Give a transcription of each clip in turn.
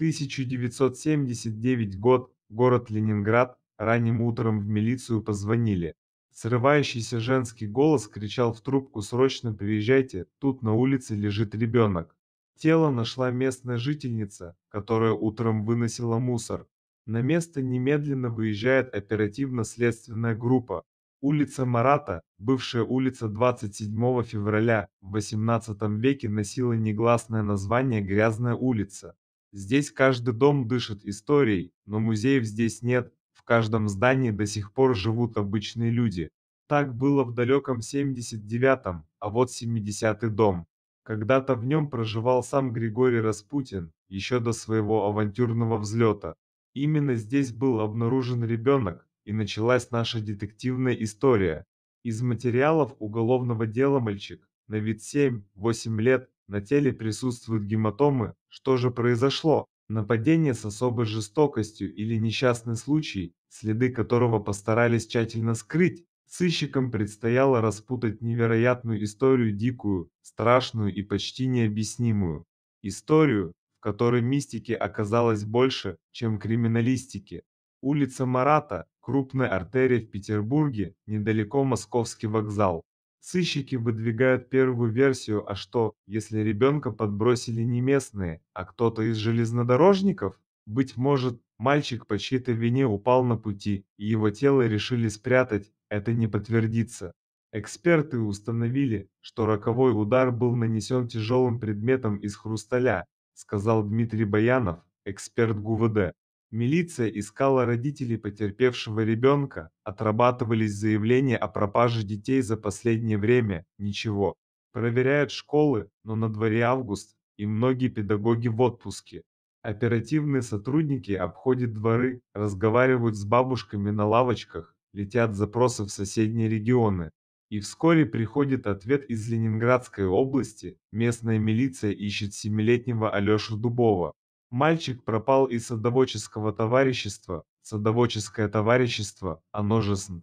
1979 год, город Ленинград, ранним утром в милицию позвонили. Срывающийся женский голос кричал в трубку «Срочно приезжайте, тут на улице лежит ребенок». Тело нашла местная жительница, которая утром выносила мусор. На место немедленно выезжает оперативно-следственная группа. Улица Марата, бывшая улица 27 февраля, в 18 веке носила негласное название «Грязная улица». Здесь каждый дом дышит историей, но музеев здесь нет, в каждом здании до сих пор живут обычные люди. Так было в далеком 79-м, а вот 70-й дом. Когда-то в нем проживал сам Григорий Распутин, еще до своего авантюрного взлета. Именно здесь был обнаружен ребенок, и началась наша детективная история. Из материалов уголовного дела мальчик, на вид 7-8 лет, на теле присутствуют гематомы, что же произошло? Нападение с особой жестокостью или несчастный случай, следы которого постарались тщательно скрыть, сыщикам предстояло распутать невероятную историю дикую, страшную и почти необъяснимую. Историю, в которой мистики оказалось больше, чем криминалистики. Улица Марата, крупная артерия в Петербурге, недалеко Московский вокзал. Сыщики выдвигают первую версию, а что, если ребенка подбросили не местные, а кто-то из железнодорожников? Быть может, мальчик по чьей-то вине упал на пути, и его тело решили спрятать, это не подтвердится. Эксперты установили, что роковой удар был нанесен тяжелым предметом из хрусталя, сказал Дмитрий Баянов, эксперт ГУВД. Милиция искала родителей потерпевшего ребенка, отрабатывались заявления о пропаже детей за последнее время, ничего. Проверяют школы, но на дворе август, и многие педагоги в отпуске. Оперативные сотрудники обходят дворы, разговаривают с бабушками на лавочках, летят запросы в соседние регионы. И вскоре приходит ответ из Ленинградской области. Местная милиция ищет семилетнего Алешу Дубова. Мальчик пропал из садоводческого товарищества, садоводческое товарищество, оно же СН.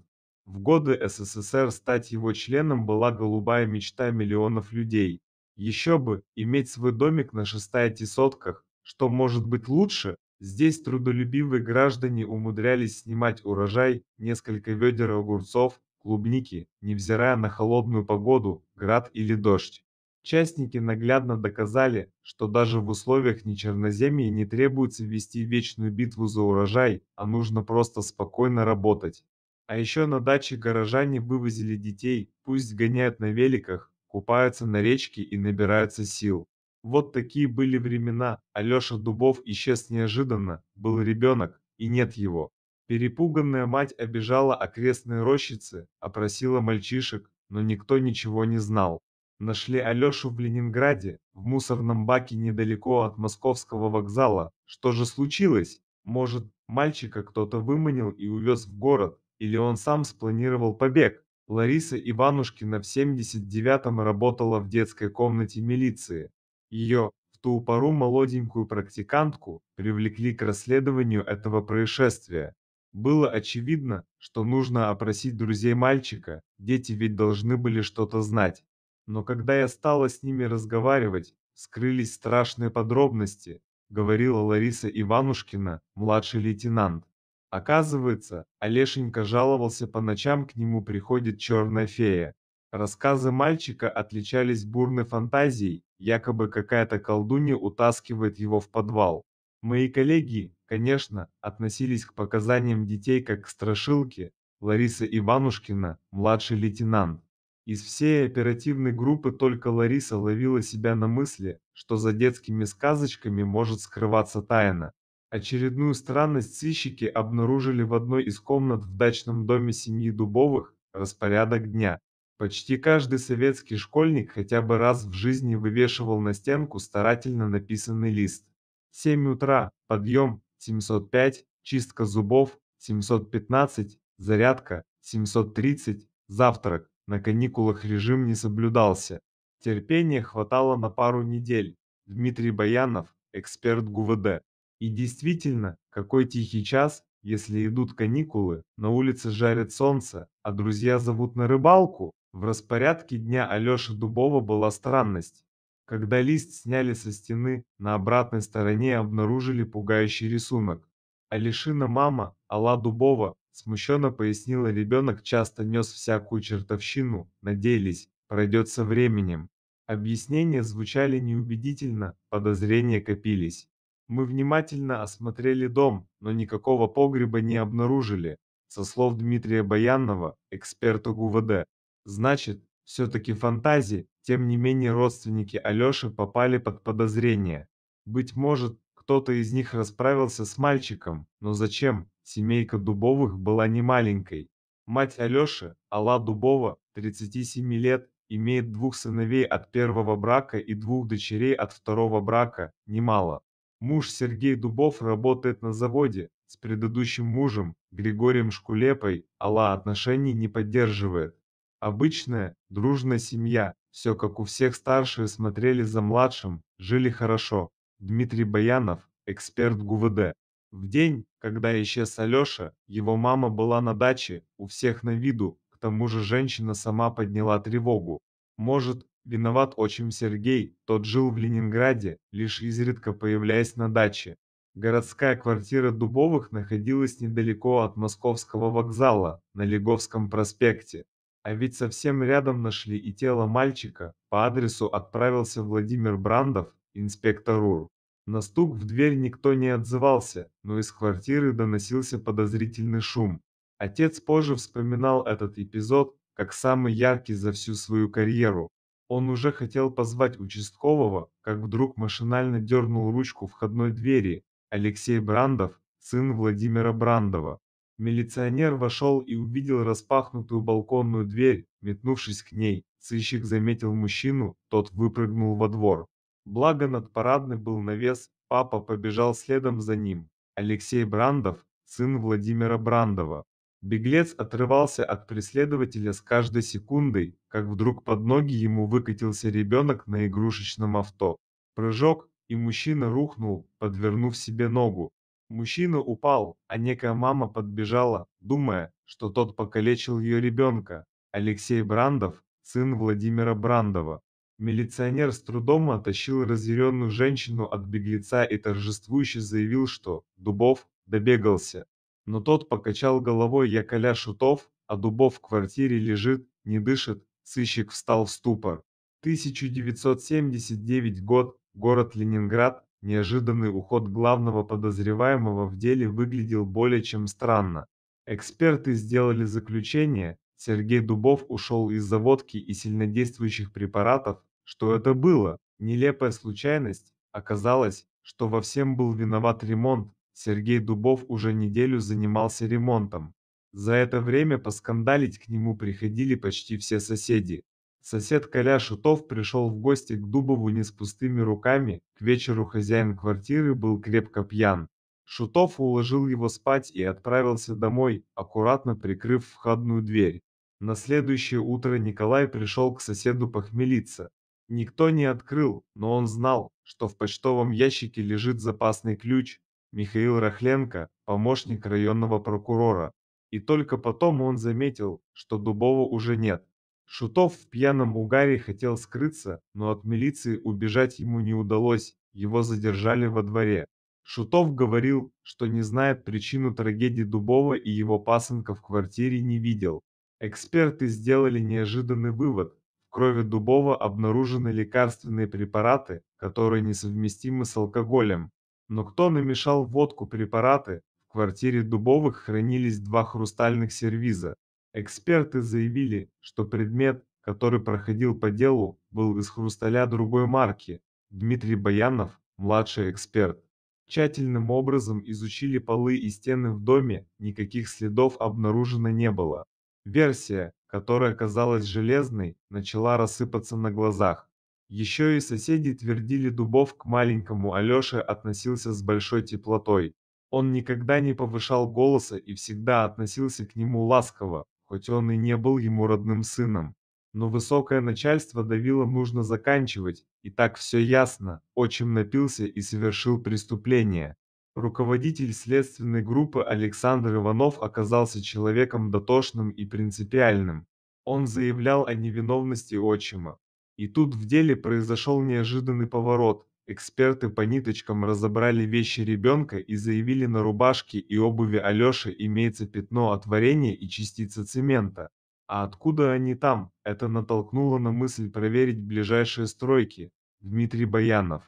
В годы СССР стать его членом была голубая мечта миллионов людей. Еще бы, иметь свой домик на шестая сотках, что может быть лучше, здесь трудолюбивые граждане умудрялись снимать урожай, несколько ведер огурцов, клубники, невзирая на холодную погоду, град или дождь. Частники наглядно доказали, что даже в условиях нечерноземья не требуется вести вечную битву за урожай, а нужно просто спокойно работать. А еще на даче горожане вывозили детей, пусть гоняют на великах, купаются на речке и набираются сил. Вот такие были времена. Алеша Дубов исчез неожиданно, был ребенок, и нет его. Перепуганная мать обижала окрестные рощицы, опросила мальчишек, но никто ничего не знал. Нашли Алешу в Ленинграде, в мусорном баке недалеко от московского вокзала. Что же случилось? Может, мальчика кто-то выманил и увез в город, или он сам спланировал побег? Лариса Иванушкина в 79-м работала в детской комнате милиции. Ее, в ту пору молоденькую практикантку, привлекли к расследованию этого происшествия. Было очевидно, что нужно опросить друзей мальчика, дети ведь должны были что-то знать. Но когда я стала с ними разговаривать, скрылись страшные подробности, говорила Лариса Иванушкина, младший лейтенант. Оказывается, Олешенька жаловался по ночам к нему приходит черная фея. Рассказы мальчика отличались бурной фантазией, якобы какая-то колдунья утаскивает его в подвал. Мои коллеги, конечно, относились к показаниям детей как к страшилке, Лариса Иванушкина, младший лейтенант. Из всей оперативной группы только Лариса ловила себя на мысли, что за детскими сказочками может скрываться тайна. Очередную странность сыщики обнаружили в одной из комнат в дачном доме семьи Дубовых распорядок дня. Почти каждый советский школьник хотя бы раз в жизни вывешивал на стенку старательно написанный лист. 7 утра, подъем, 705, чистка зубов, 715, зарядка, 730, завтрак, на каникулах режим не соблюдался. Терпения хватало на пару недель. Дмитрий Баянов, эксперт ГУВД. И действительно, какой тихий час, если идут каникулы, на улице жарит солнце, а друзья зовут на рыбалку. В распорядке дня Алёши Дубова была странность. Когда лист сняли со стены, на обратной стороне обнаружили пугающий рисунок. Алишина мама, Алла Дубова, Смущенно пояснила ребенок, часто нес всякую чертовщину, надеялись, пройдет со временем. Объяснения звучали неубедительно, подозрения копились. Мы внимательно осмотрели дом, но никакого погреба не обнаружили. Со слов Дмитрия Баянова, эксперта ГУВД. Значит, все-таки фантазии, тем не менее родственники Алеши попали под подозрение. Быть может, кто-то из них расправился с мальчиком, но зачем? Семейка Дубовых была не маленькой. Мать Алёши, Алла Дубова, 37 лет, имеет двух сыновей от первого брака и двух дочерей от второго брака, немало. Муж Сергей Дубов работает на заводе, с предыдущим мужем, Григорием Шкулепой, Алла отношений не поддерживает. Обычная, дружная семья, все как у всех старшие смотрели за младшим, жили хорошо. Дмитрий Баянов, эксперт ГУВД. В день, когда исчез Алеша, его мама была на даче, у всех на виду, к тому же женщина сама подняла тревогу. Может, виноват отчим Сергей, тот жил в Ленинграде, лишь изредка появляясь на даче. Городская квартира Дубовых находилась недалеко от Московского вокзала, на Леговском проспекте. А ведь совсем рядом нашли и тело мальчика, по адресу отправился Владимир Брандов, инспектору. На стук в дверь никто не отзывался, но из квартиры доносился подозрительный шум. Отец позже вспоминал этот эпизод как самый яркий за всю свою карьеру. Он уже хотел позвать участкового, как вдруг машинально дернул ручку входной двери. Алексей Брандов, сын Владимира Брандова. Милиционер вошел и увидел распахнутую балконную дверь, метнувшись к ней. Сыщик заметил мужчину, тот выпрыгнул во двор. Благо над парадной был навес, папа побежал следом за ним. Алексей Брандов, сын Владимира Брандова. Беглец отрывался от преследователя с каждой секундой, как вдруг под ноги ему выкатился ребенок на игрушечном авто. Прыжок, и мужчина рухнул, подвернув себе ногу. Мужчина упал, а некая мама подбежала, думая, что тот покалечил ее ребенка. Алексей Брандов, сын Владимира Брандова. Милиционер с трудом оттащил разъяренную женщину от беглеца и торжествующе заявил, что Дубов добегался. Но тот покачал головой якаля шутов, а Дубов в квартире лежит, не дышит, сыщик встал в ступор. 1979 год, город Ленинград, неожиданный уход главного подозреваемого в деле выглядел более чем странно. Эксперты сделали заключение, Сергей Дубов ушел из заводки и сильнодействующих препаратов, что это было. Нелепая случайность. Оказалось, что во всем был виноват ремонт. Сергей Дубов уже неделю занимался ремонтом. За это время поскандалить к нему приходили почти все соседи. Сосед Коля Шутов пришел в гости к Дубову не с пустыми руками, к вечеру хозяин квартиры был крепко пьян. Шутов уложил его спать и отправился домой, аккуратно прикрыв входную дверь. На следующее утро Николай пришел к соседу похмелиться. Никто не открыл, но он знал, что в почтовом ящике лежит запасный ключ. Михаил Рахленко, помощник районного прокурора. И только потом он заметил, что Дубова уже нет. Шутов в пьяном угаре хотел скрыться, но от милиции убежать ему не удалось, его задержали во дворе. Шутов говорил, что не знает причину трагедии Дубова и его пасынка в квартире не видел. Эксперты сделали неожиданный вывод, в крови Дубова обнаружены лекарственные препараты, которые несовместимы с алкоголем. Но кто намешал водку препараты? В квартире Дубовых хранились два хрустальных сервиза. Эксперты заявили, что предмет, который проходил по делу, был из хрусталя другой марки. Дмитрий Баянов, младший эксперт. Тщательным образом изучили полы и стены в доме, никаких следов обнаружено не было. Версия, которая казалась железной, начала рассыпаться на глазах. Еще и соседи твердили Дубов к маленькому Алёше относился с большой теплотой. Он никогда не повышал голоса и всегда относился к нему ласково, хоть он и не был ему родным сыном. Но высокое начальство давило нужно заканчивать, и так все ясно, отчим напился и совершил преступление. Руководитель следственной группы Александр Иванов оказался человеком дотошным и принципиальным. Он заявлял о невиновности отчима. И тут в деле произошел неожиданный поворот. Эксперты по ниточкам разобрали вещи ребенка и заявили на рубашке и обуви Алёши имеется пятно от варенья и частица цемента. А откуда они там? Это натолкнуло на мысль проверить ближайшие стройки. Дмитрий Баянов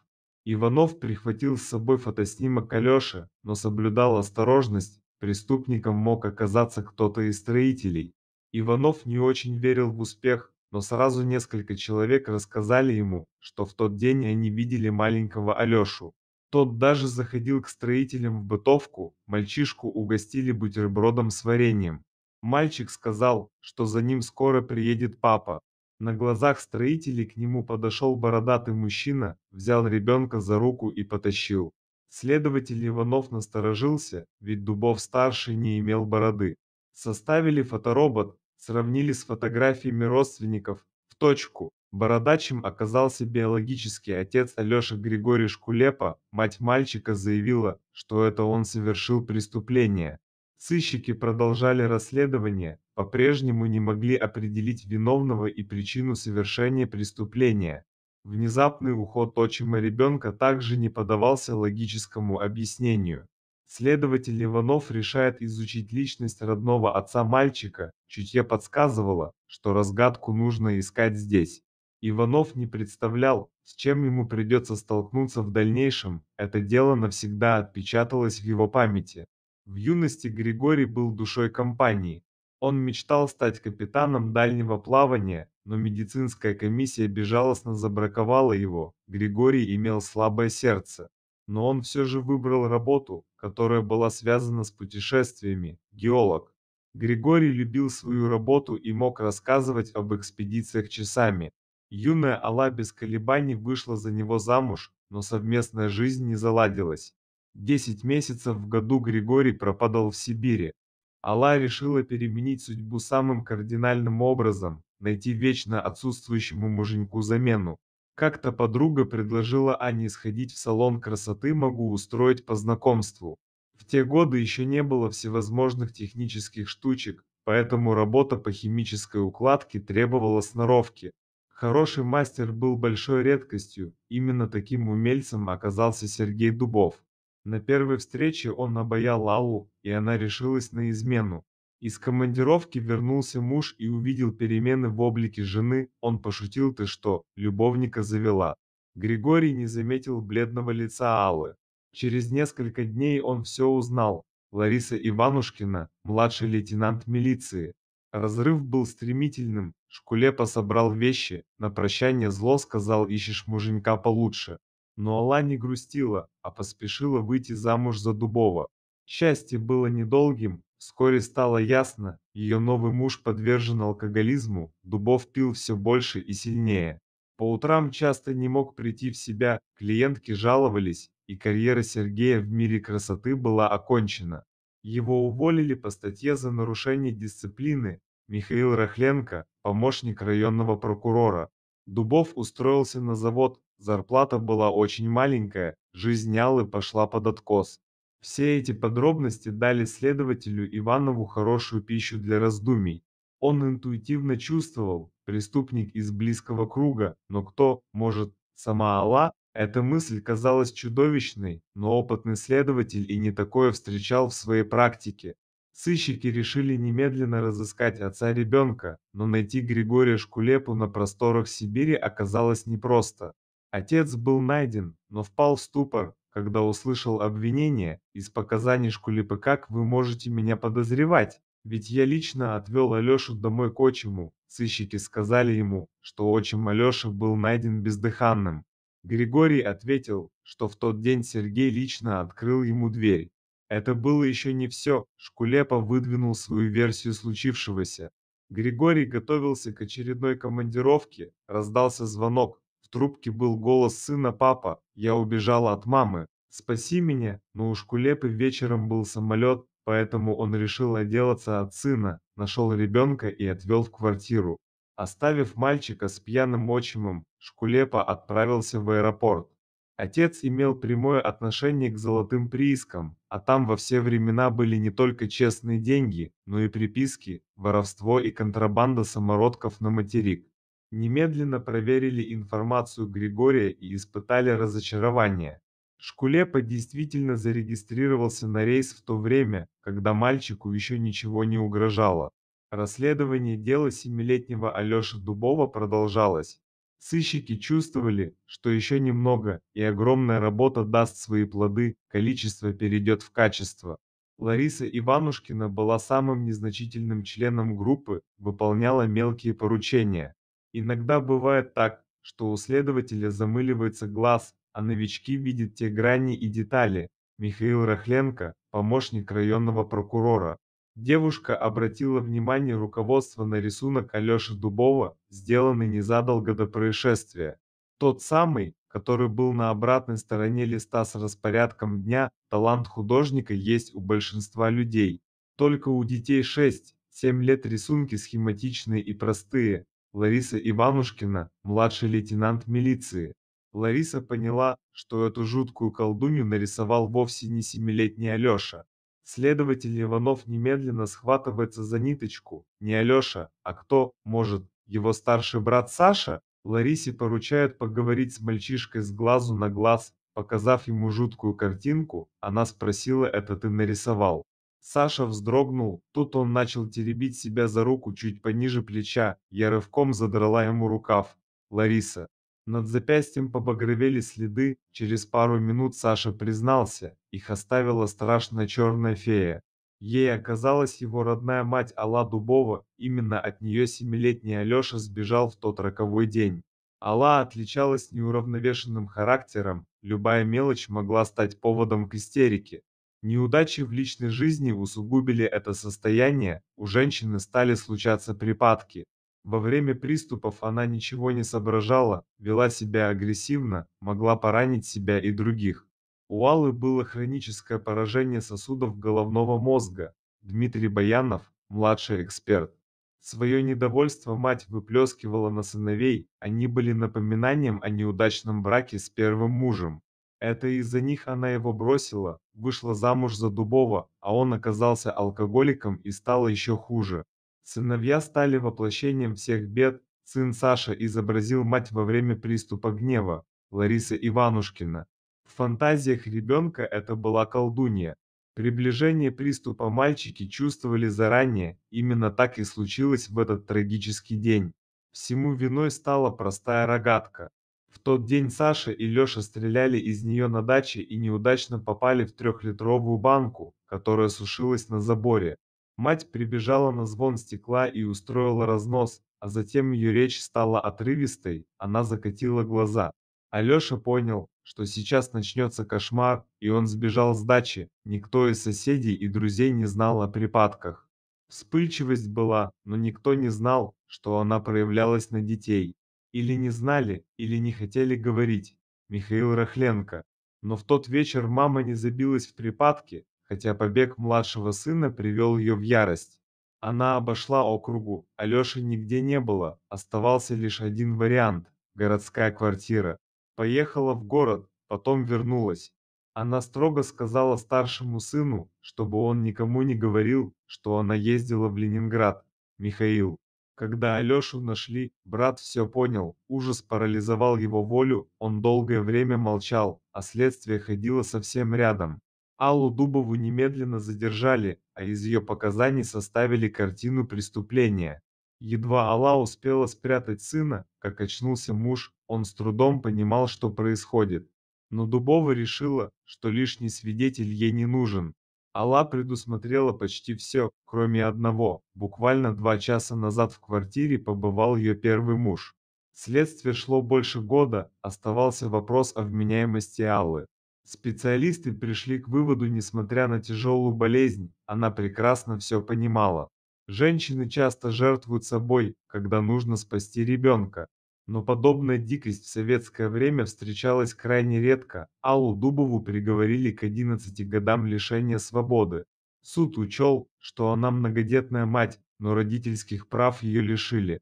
Иванов прихватил с собой фотоснимок Алёши, но соблюдал осторожность, преступником мог оказаться кто-то из строителей. Иванов не очень верил в успех, но сразу несколько человек рассказали ему, что в тот день они видели маленького Алёшу. Тот даже заходил к строителям в бытовку, мальчишку угостили бутербродом с вареньем. Мальчик сказал, что за ним скоро приедет папа, на глазах строителей к нему подошел бородатый мужчина, взял ребенка за руку и потащил. Следователь Иванов насторожился, ведь Дубов-старший не имел бороды. Составили фоторобот, сравнили с фотографиями родственников, в точку. Бородачем оказался биологический отец Алёши Григорьевич Кулепа, мать мальчика заявила, что это он совершил преступление. Сыщики продолжали расследование, по-прежнему не могли определить виновного и причину совершения преступления. Внезапный уход отчима ребенка также не поддавался логическому объяснению. Следователь Иванов решает изучить личность родного отца мальчика, чутье подсказывало, что разгадку нужно искать здесь. Иванов не представлял, с чем ему придется столкнуться в дальнейшем, это дело навсегда отпечаталось в его памяти. В юности Григорий был душой компании. Он мечтал стать капитаном дальнего плавания, но медицинская комиссия безжалостно забраковала его. Григорий имел слабое сердце. Но он все же выбрал работу, которая была связана с путешествиями, геолог. Григорий любил свою работу и мог рассказывать об экспедициях часами. Юная Алла без колебаний вышла за него замуж, но совместная жизнь не заладилась. Десять месяцев в году Григорий пропадал в Сибири. Алла решила переменить судьбу самым кардинальным образом, найти вечно отсутствующему муженьку замену. Как-то подруга предложила Ане сходить в салон красоты «Могу устроить по знакомству». В те годы еще не было всевозможных технических штучек, поэтому работа по химической укладке требовала сноровки. Хороший мастер был большой редкостью, именно таким умельцем оказался Сергей Дубов. На первой встрече он обаял Аллу, и она решилась на измену. Из командировки вернулся муж и увидел перемены в облике жены, он пошутил ты что, любовника завела. Григорий не заметил бледного лица Аллы. Через несколько дней он все узнал. Лариса Иванушкина, младший лейтенант милиции. Разрыв был стремительным, Шкулепа собрал вещи, на прощание зло сказал «ищешь муженька получше». Но Алла не грустила, а поспешила выйти замуж за Дубова. Счастье было недолгим, вскоре стало ясно, ее новый муж подвержен алкоголизму, Дубов пил все больше и сильнее. По утрам часто не мог прийти в себя, клиентки жаловались, и карьера Сергея в мире красоты была окончена. Его уволили по статье за нарушение дисциплины. Михаил Рахленко, помощник районного прокурора. Дубов устроился на завод, Зарплата была очень маленькая, жизнь Нялы пошла под откос. Все эти подробности дали следователю Иванову хорошую пищу для раздумий. Он интуитивно чувствовал, преступник из близкого круга, но кто, может, сама Алла? Эта мысль казалась чудовищной, но опытный следователь и не такое встречал в своей практике. Сыщики решили немедленно разыскать отца ребенка, но найти Григория Шкулепу на просторах Сибири оказалось непросто. Отец был найден, но впал в ступор, когда услышал обвинение из показаний Шкулипы «Как вы можете меня подозревать?» Ведь я лично отвел Алешу домой к отчиму. Сыщики сказали ему, что отчим Алеша был найден бездыханным. Григорий ответил, что в тот день Сергей лично открыл ему дверь. Это было еще не все. Шкулепа выдвинул свою версию случившегося. Григорий готовился к очередной командировке. Раздался звонок. В трубке был голос сына «Папа, я убежал от мамы, спаси меня!» Но у Шкулепы вечером был самолет, поэтому он решил отделаться от сына, нашел ребенка и отвел в квартиру. Оставив мальчика с пьяным отчимом, Шкулепа отправился в аэропорт. Отец имел прямое отношение к золотым приискам, а там во все времена были не только честные деньги, но и приписки, воровство и контрабанда самородков на материк. Немедленно проверили информацию Григория и испытали разочарование. Шкулепа действительно зарегистрировался на рейс в то время, когда мальчику еще ничего не угрожало. Расследование дела семилетнего Алеши Дубова продолжалось. Сыщики чувствовали, что еще немного, и огромная работа даст свои плоды, количество перейдет в качество. Лариса Иванушкина была самым незначительным членом группы, выполняла мелкие поручения. Иногда бывает так, что у следователя замыливается глаз, а новички видят те грани и детали. Михаил Рахленко, помощник районного прокурора. Девушка обратила внимание руководства на рисунок Алёши Дубова, сделанный незадолго до происшествия. Тот самый, который был на обратной стороне листа с распорядком дня, талант художника есть у большинства людей. Только у детей 6-7 лет рисунки схематичные и простые, Лариса Иванушкина, младший лейтенант милиции. Лариса поняла, что эту жуткую колдунью нарисовал вовсе не семилетний Алеша. Следователь Иванов немедленно схватывается за ниточку. Не Алеша, а кто, может, его старший брат Саша? Ларисе поручает поговорить с мальчишкой с глазу на глаз. Показав ему жуткую картинку, она спросила, это ты нарисовал? Саша вздрогнул, тут он начал теребить себя за руку чуть пониже плеча, я рывком задрала ему рукав. Лариса. Над запястьем побагровели следы, через пару минут Саша признался, их оставила страшная черная фея. Ей оказалась его родная мать Алла Дубова, именно от нее семилетний Алеша сбежал в тот роковой день. Алла отличалась неуравновешенным характером, любая мелочь могла стать поводом к истерике. Неудачи в личной жизни усугубили это состояние, у женщины стали случаться припадки. Во время приступов она ничего не соображала, вела себя агрессивно, могла поранить себя и других. У Аллы было хроническое поражение сосудов головного мозга. Дмитрий Баянов, младший эксперт. Свое недовольство мать выплескивала на сыновей, они были напоминанием о неудачном браке с первым мужем. Это из-за них она его бросила, вышла замуж за Дубова, а он оказался алкоголиком и стало еще хуже. Сыновья стали воплощением всех бед, сын Саша изобразил мать во время приступа гнева, Лариса Иванушкина. В фантазиях ребенка это была колдунья. Приближение приступа мальчики чувствовали заранее, именно так и случилось в этот трагический день. Всему виной стала простая рогатка. В тот день Саша и Леша стреляли из нее на даче и неудачно попали в трехлитровую банку, которая сушилась на заборе. Мать прибежала на звон стекла и устроила разнос, а затем ее речь стала отрывистой, она закатила глаза. Алеша понял, что сейчас начнется кошмар, и он сбежал с дачи. Никто из соседей и друзей не знал о припадках. Вспыльчивость была, но никто не знал, что она проявлялась на детей или не знали, или не хотели говорить, Михаил Рахленко. Но в тот вечер мама не забилась в припадке, хотя побег младшего сына привел ее в ярость. Она обошла округу, Алеши нигде не было, оставался лишь один вариант – городская квартира. Поехала в город, потом вернулась. Она строго сказала старшему сыну, чтобы он никому не говорил, что она ездила в Ленинград. Михаил. Когда Алешу нашли, брат все понял, ужас парализовал его волю, он долгое время молчал, а следствие ходило совсем рядом. Аллу Дубову немедленно задержали, а из ее показаний составили картину преступления. Едва Алла успела спрятать сына, как очнулся муж, он с трудом понимал, что происходит. Но Дубова решила, что лишний свидетель ей не нужен, Алла предусмотрела почти все, кроме одного. Буквально два часа назад в квартире побывал ее первый муж. Следствие шло больше года, оставался вопрос о вменяемости Аллы. Специалисты пришли к выводу, несмотря на тяжелую болезнь, она прекрасно все понимала. Женщины часто жертвуют собой, когда нужно спасти ребенка. Но подобная дикость в советское время встречалась крайне редко. Аллу Дубову приговорили к 11 годам лишения свободы. Суд учел, что она многодетная мать, но родительских прав ее лишили.